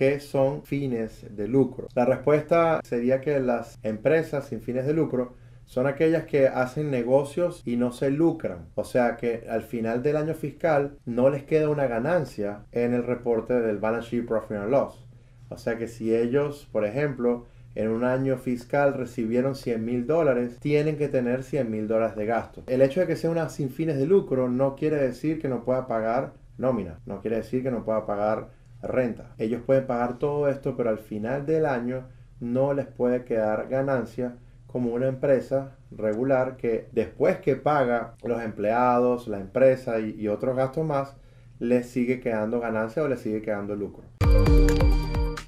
que son fines de lucro. La respuesta sería que las empresas sin fines de lucro son aquellas que hacen negocios y no se lucran. O sea que al final del año fiscal no les queda una ganancia en el reporte del Balance Sheet Profit and Loss. O sea que si ellos, por ejemplo, en un año fiscal recibieron 100 mil dólares, tienen que tener 100 mil dólares de gasto. El hecho de que sea una sin fines de lucro no quiere decir que no pueda pagar nómina, no quiere decir que no pueda pagar renta. Ellos pueden pagar todo esto, pero al final del año no les puede quedar ganancia como una empresa regular que después que paga los empleados, la empresa y, y otros gastos más, les sigue quedando ganancia o les sigue quedando lucro.